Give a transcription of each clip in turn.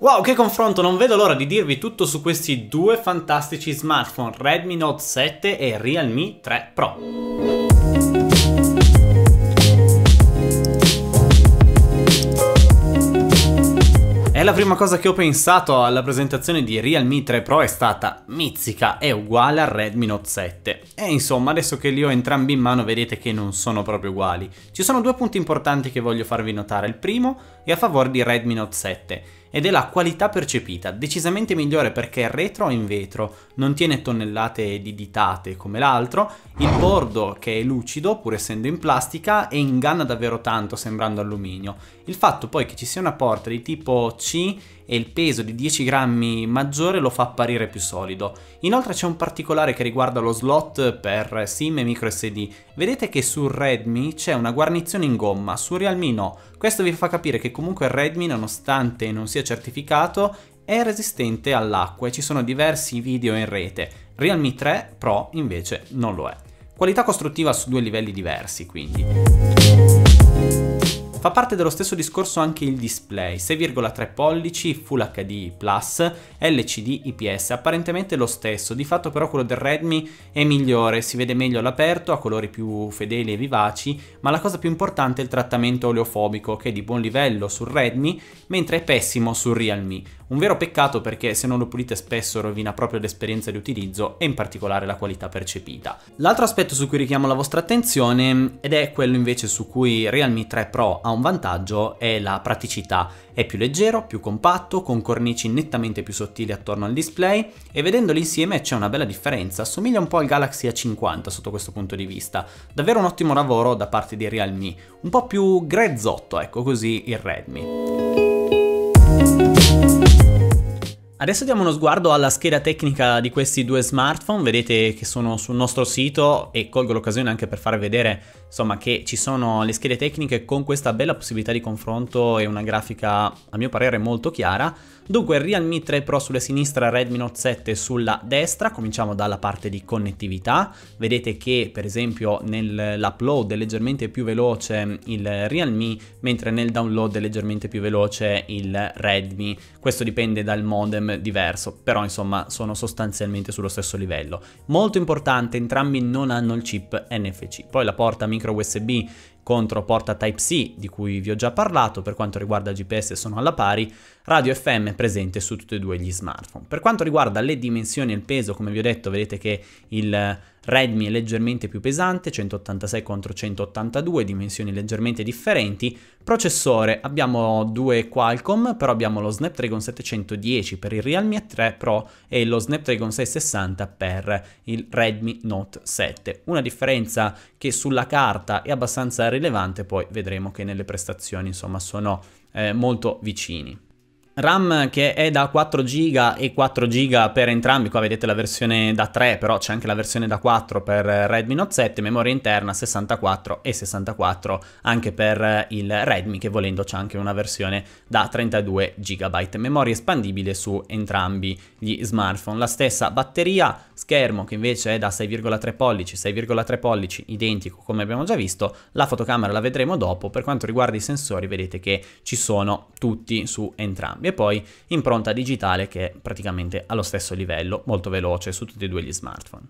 Wow, che confronto, non vedo l'ora di dirvi tutto su questi due fantastici smartphone, Redmi Note 7 e Realme 3 Pro. E la prima cosa che ho pensato alla presentazione di Realme 3 Pro è stata mizzica, è uguale al Redmi Note 7. E insomma, adesso che li ho entrambi in mano vedete che non sono proprio uguali. Ci sono due punti importanti che voglio farvi notare. Il primo è a favore di Redmi Note 7 ed è la qualità percepita, decisamente migliore perché è retro in vetro, non tiene tonnellate di ditate come l'altro, il bordo che è lucido pur essendo in plastica e inganna davvero tanto sembrando alluminio il fatto poi che ci sia una porta di tipo C e il peso di 10 grammi maggiore lo fa apparire più solido. Inoltre c'è un particolare che riguarda lo slot per SIM e micro SD. Vedete che su Redmi c'è una guarnizione in gomma, su Realme no. Questo vi fa capire che comunque il Redmi, nonostante non sia certificato, è resistente all'acqua e ci sono diversi video in rete. Realme 3 Pro invece non lo è. Qualità costruttiva su due livelli diversi quindi. Fa parte dello stesso discorso anche il display, 6,3 pollici, Full HD+, Plus, LCD IPS, apparentemente lo stesso, di fatto però quello del Redmi è migliore, si vede meglio all'aperto, ha colori più fedeli e vivaci, ma la cosa più importante è il trattamento oleofobico che è di buon livello sul Redmi, mentre è pessimo sul Realme. Un vero peccato perché se non lo pulite spesso rovina proprio l'esperienza di utilizzo e in particolare la qualità percepita. L'altro aspetto su cui richiamo la vostra attenzione ed è quello invece su cui Realme 3 Pro ha un vantaggio è la praticità. È più leggero, più compatto, con cornici nettamente più sottili attorno al display e vedendoli insieme c'è una bella differenza, assomiglia un po' al Galaxy A50 sotto questo punto di vista. Davvero un ottimo lavoro da parte di Realme, un po' più grezzotto, ecco così il Redmi. Adesso diamo uno sguardo alla scheda tecnica di questi due smartphone, vedete che sono sul nostro sito e colgo l'occasione anche per far vedere insomma, che ci sono le schede tecniche con questa bella possibilità di confronto e una grafica a mio parere molto chiara. Dunque Realme 3 Pro sulla sinistra, Redmi Note 7 sulla destra, cominciamo dalla parte di connettività, vedete che per esempio nell'upload è leggermente più veloce il Realme mentre nel download è leggermente più veloce il Redmi, questo dipende dal modem diverso, però insomma sono sostanzialmente sullo stesso livello. Molto importante, entrambi non hanno il chip NFC. Poi la porta micro USB contro porta Type-C, di cui vi ho già parlato, per quanto riguarda GPS sono alla pari, radio FM presente su tutti e due gli smartphone. Per quanto riguarda le dimensioni e il peso, come vi ho detto, vedete che il Redmi è leggermente più pesante, 186 contro 182, dimensioni leggermente differenti. Processore, abbiamo due Qualcomm, però abbiamo lo Snapdragon 710 per il Realme 3 Pro e lo Snapdragon 660 per il Redmi Note 7. Una differenza che sulla carta è abbastanza rilevante rilevante, poi vedremo che nelle prestazioni insomma sono eh, molto vicini. RAM che è da 4 GB e 4 GB per entrambi, qua vedete la versione da 3, però c'è anche la versione da 4 per eh, Redmi Note 7, memoria interna 64 e 64 anche per eh, il Redmi che volendo c'è anche una versione da 32 GB, memoria espandibile su entrambi gli smartphone. La stessa batteria, schermo che invece è da 6,3 pollici, 6,3 pollici identico come abbiamo già visto, la fotocamera la vedremo dopo, per quanto riguarda i sensori vedete che ci sono tutti su entrambi e poi impronta digitale che è praticamente allo stesso livello, molto veloce su tutti e due gli smartphone.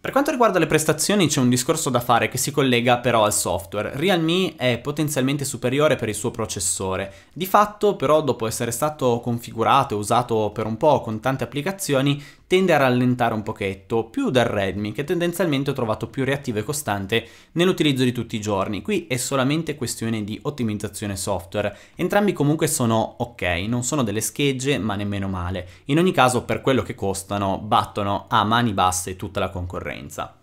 Per quanto riguarda le prestazioni c'è un discorso da fare che si collega però al software. Realme è potenzialmente superiore per il suo processore. Di fatto però dopo essere stato configurato e usato per un po' con tante applicazioni tende a rallentare un pochetto, più dal Redmi che tendenzialmente ho trovato più reattivo e costante nell'utilizzo di tutti i giorni. Qui è solamente questione di ottimizzazione software. Entrambi comunque sono ok, non sono delle schegge ma nemmeno male. In ogni caso per quello che costano battono a mani basse tutta la concorrenza.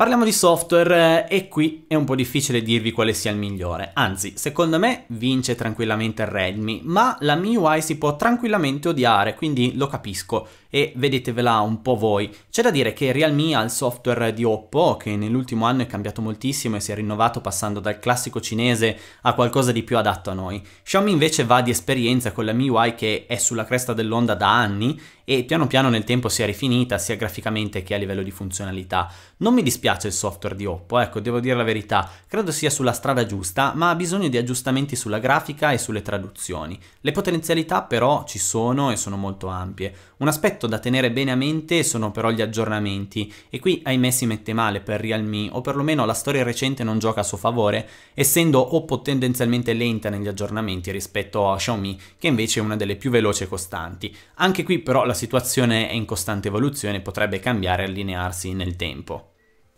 Parliamo di software eh, e qui è un po' difficile dirvi quale sia il migliore, anzi secondo me vince tranquillamente il Redmi, ma la MIUI si può tranquillamente odiare, quindi lo capisco e vedetevela un po' voi. C'è da dire che Realme ha il software di Oppo che nell'ultimo anno è cambiato moltissimo e si è rinnovato passando dal classico cinese a qualcosa di più adatto a noi. Xiaomi invece va di esperienza con la MIUI che è sulla cresta dell'onda da anni e piano piano nel tempo si è rifinita sia graficamente che a livello di funzionalità. Non mi dispiace il software di Oppo, ecco, devo dire la verità, credo sia sulla strada giusta, ma ha bisogno di aggiustamenti sulla grafica e sulle traduzioni. Le potenzialità però ci sono e sono molto ampie. Un aspetto da tenere bene a mente sono però gli aggiornamenti e qui ahimè si mette male per Realme o perlomeno la storia recente non gioca a suo favore, essendo Oppo tendenzialmente lenta negli aggiornamenti rispetto a Xiaomi che invece è una delle più veloci e costanti. Anche qui però la situazione è in costante evoluzione e potrebbe cambiare e allinearsi nel tempo.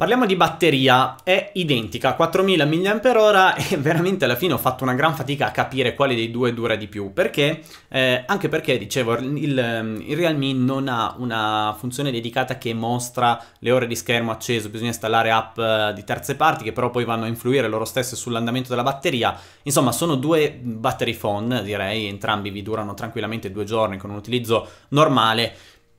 Parliamo di batteria, è identica, 4000 mAh e veramente alla fine ho fatto una gran fatica a capire quale dei due dura di più, perché eh, anche perché dicevo il, il, Realme non ha una funzione dedicata che mostra le ore di schermo acceso, bisogna installare app eh, di terze parti che però poi vanno a influire loro stesse sull'andamento della batteria, insomma sono due battery phone direi, entrambi vi durano tranquillamente due giorni con un utilizzo normale,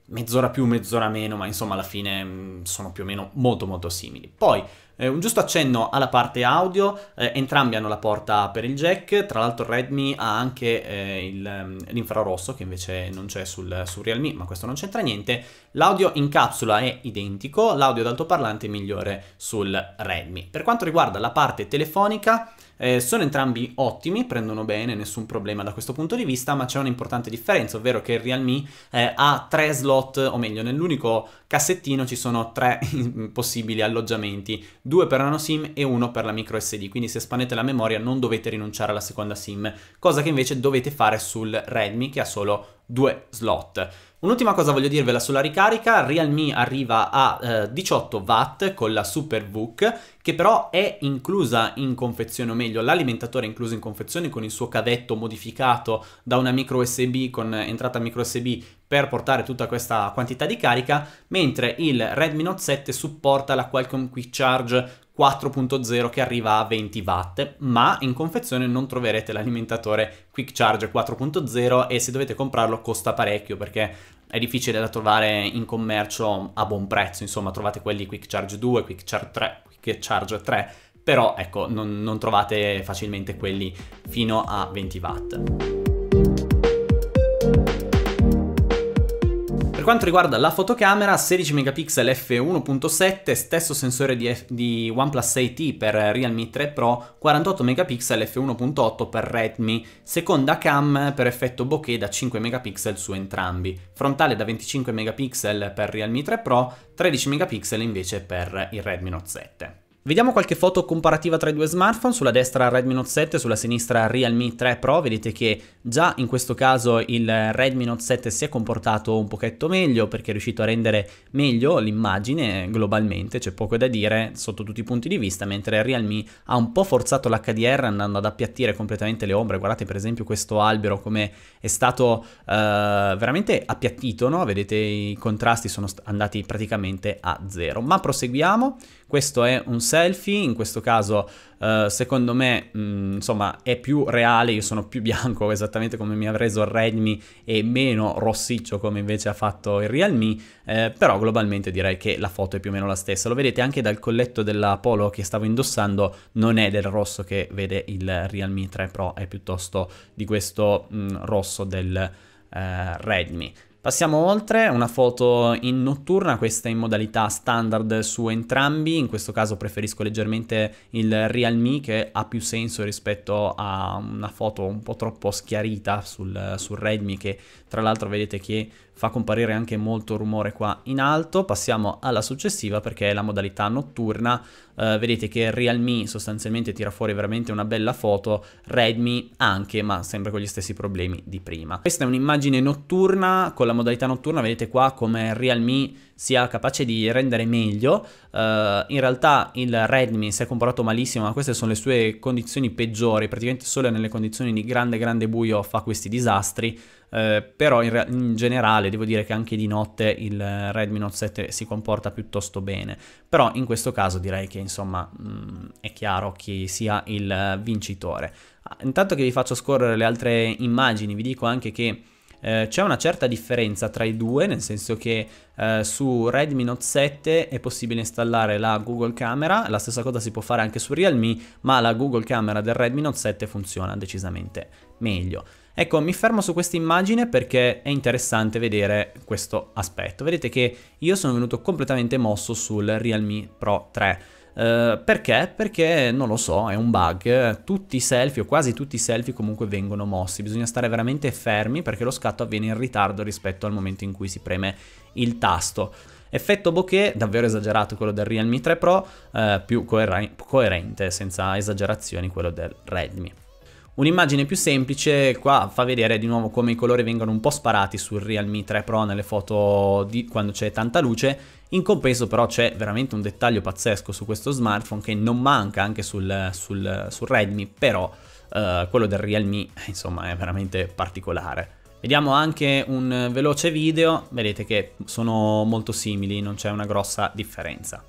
mezz'ora più, mezz'ora meno, ma insomma alla fine mm, sono più o meno molto molto simili. Poi eh, un giusto accenno alla parte audio, eh, entrambi hanno la porta per il jack, tra l'altro Redmi ha anche eh, il, mm, l'infrarosso che invece non c'è sul, sul, Realme, ma questo non c'entra niente. L'audio in capsula è identico, l'audio d'altoparlante è migliore sul Redmi. Per quanto riguarda la parte telefonica, eh, sono entrambi ottimi, prendono bene, nessun problema da questo punto di vista, ma c'è un'importante differenza, ovvero che il Realme eh, ha tre slot, o meglio, nell'unico cassettino ci sono tre possibili alloggiamenti, due per nano SIM e uno per la micro SD, quindi se spandete la memoria non dovete rinunciare alla seconda SIM, cosa che invece dovete fare sul Redmi che ha solo due slot. Un'ultima cosa voglio dirvela sulla ricarica, Realme arriva a eh, 18 watt con la SuperVOOC che però è inclusa in confezione, o meglio l'alimentatore è incluso in confezione con il suo cavetto modificato da una micro USB con entrata micro USB per portare tutta questa quantità di carica, mentre il Redmi Note 7 supporta la Qualcomm Quick Charge 4.0 che arriva a 20 watt, ma in confezione non troverete l'alimentatore Quick Charge 4.0 e se dovete comprarlo costa parecchio perché è difficile da trovare in commercio a buon prezzo, insomma trovate quelli Quick Charge 2, Quick Charge 3, Quick Charge 3, però ecco non, non trovate facilmente quelli fino a 20 watt. Per quanto riguarda la fotocamera, 16 megapixel f1.7, stesso sensore di, F di OnePlus 8 t per Realme 3 Pro, 48 megapixel f1.8 per Redmi, seconda cam per effetto bokeh da 5 megapixel su entrambi, frontale da 25 megapixel per Realme 3 Pro, 13 megapixel invece per il Redmi Note 7. Vediamo qualche foto comparativa tra i due smartphone, sulla destra Redmi Note 7, sulla sinistra Realme 3 Pro, vedete che già in questo caso il Redmi Note 7 si è comportato un pochetto meglio perché è riuscito a rendere meglio l'immagine globalmente, c'è poco da dire sotto tutti i punti di vista, mentre Realme ha un po' forzato l'HDR andando ad appiattire completamente le ombre, guardate per esempio questo albero come è stato eh, veramente appiattito, no? vedete i contrasti sono andati praticamente a zero. Ma proseguiamo, questo è un selfie, in questo caso uh, secondo me mh, mm, insomma è più reale, io sono più bianco esattamente come mi ha reso il Redmi e meno rossiccio come invece ha fatto il Realme, eh, però globalmente direi che la foto è più o meno la stessa, lo vedete anche dal colletto della Polo che stavo indossando, non è del rosso che vede il Realme 3 Pro, è piuttosto di questo mh, mm, rosso del eh, Redmi. Passiamo oltre, una foto in notturna, questa in modalità standard su entrambi, in questo caso preferisco leggermente il Realme che ha più senso rispetto a una foto un po' troppo schiarita sul, sul Redmi che tra l'altro vedete che fa comparire anche molto rumore qua in alto. Passiamo alla successiva perché è la modalità notturna, eh, vedete che Realme sostanzialmente tira fuori veramente una bella foto, Redmi anche ma sempre con gli stessi problemi di prima. Questa è un'immagine notturna con la la modalità notturna vedete qua come Realme sia capace di rendere meglio. Uh, in realtà il Redmi si è comportato malissimo, ma queste sono le sue condizioni peggiori, praticamente solo nelle condizioni di grande grande buio fa questi disastri. Uh, però in, in, generale devo dire che anche di notte il Redmi Note 7 si comporta piuttosto bene. Però in questo caso direi che insomma mh, mm, è chiaro chi sia il vincitore. Ah, intanto che vi faccio scorrere le altre immagini, vi dico anche che eh, c'è una certa differenza tra i due, nel senso che eh, su Redmi Note 7 è possibile installare la Google Camera, la stessa cosa si può fare anche su Realme, ma la Google Camera del Redmi Note 7 funziona decisamente meglio. Ecco, mi fermo su questa immagine perché è interessante vedere questo aspetto. Vedete che io sono venuto completamente mosso sul Realme Pro 3. Eh, perché? Perché non lo so, è un bug. Tutti i selfie o quasi tutti i selfie comunque vengono mossi. Bisogna stare veramente fermi perché lo scatto avviene in ritardo rispetto al momento in cui si preme il tasto. Effetto bokeh, davvero esagerato quello del Realme 3 Pro, eh, più coerente, senza esagerazioni quello del Redmi. Un'immagine più semplice qua fa vedere di nuovo come i colori vengono un po' sparati sul Realme 3 Pro nelle foto di quando c'è tanta luce, in compenso però c'è veramente un dettaglio pazzesco su questo smartphone che non manca anche sul, sul, sul Redmi, però eh, quello del Realme eh, insomma è veramente particolare. Vediamo anche un veloce video, vedete che sono molto simili, non c'è una grossa differenza.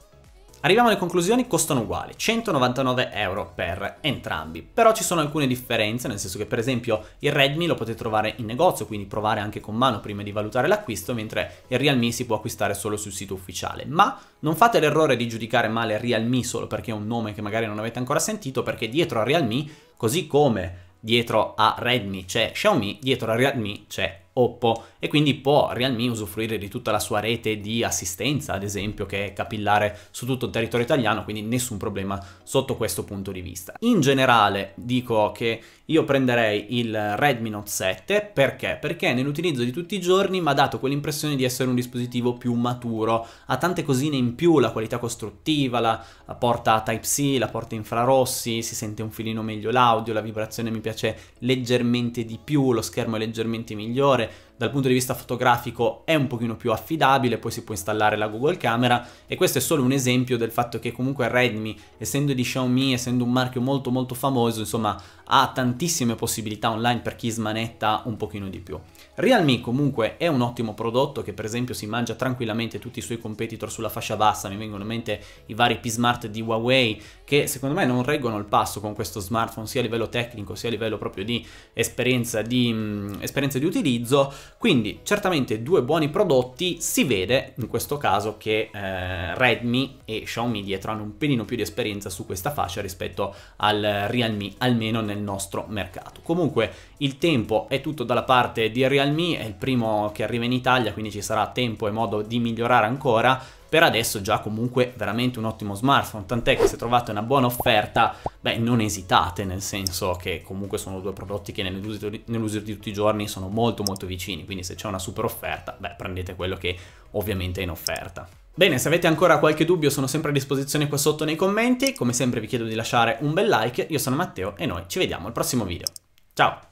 Arriviamo alle conclusioni, costano uguali, 199 euro per entrambi, però ci sono alcune differenze, nel senso che per esempio il Redmi lo potete trovare in negozio, quindi provare anche con mano prima di valutare l'acquisto, mentre il Realme si può acquistare solo sul sito ufficiale. Ma non fate l'errore di giudicare male Realme solo perché è un nome che magari non avete ancora sentito, perché dietro a Realme, così come dietro a Redmi c'è Xiaomi, dietro a Realme c'è Oppo e quindi può Realme usufruire di tutta la sua rete di assistenza, ad esempio, che è capillare su tutto il territorio italiano, quindi nessun problema sotto questo punto di vista. In generale dico che io prenderei il Redmi Note 7 perché? Perché nell'utilizzo di tutti i giorni mi ha dato quell'impressione di essere un dispositivo più maturo, ha tante cosine in più, la qualità costruttiva, la porta Type-C, la porta infrarossi, si sente un filino meglio l'audio, la vibrazione mi piace leggermente di più, lo schermo è leggermente migliore it dal punto di vista fotografico è un pochino più affidabile, poi si può installare la Google Camera e questo è solo un esempio del fatto che comunque Redmi, essendo di Xiaomi, essendo un marchio molto molto famoso, insomma ha tantissime possibilità online per chi smanetta un pochino di più. Realme comunque è un ottimo prodotto che per esempio si mangia tranquillamente tutti i suoi competitor sulla fascia bassa, mi vengono in mente i vari P-Smart di Huawei che secondo me non reggono il passo con questo smartphone sia a livello tecnico sia a livello proprio di esperienza di, mh, esperienza di utilizzo quindi certamente due buoni prodotti, si vede in questo caso che eh, Redmi e Xiaomi dietro hanno un pelino più di esperienza su questa fascia rispetto al Realme, almeno nel nostro mercato. Comunque il tempo è tutto dalla parte di Realme, è il primo che arriva in Italia, quindi ci sarà tempo e modo di migliorare ancora per adesso già comunque veramente un ottimo smartphone, tant'è che se trovate una buona offerta Beh, non esitate, nel senso che comunque sono due prodotti che nell'uso nell di tutti i giorni sono molto molto vicini, quindi se c'è una super offerta, beh, prendete quello che ovviamente è in offerta. Bene, se avete ancora qualche dubbio sono sempre a disposizione qua sotto nei commenti, come sempre vi chiedo di lasciare un bel like, io sono Matteo e noi ci vediamo al prossimo video. Ciao!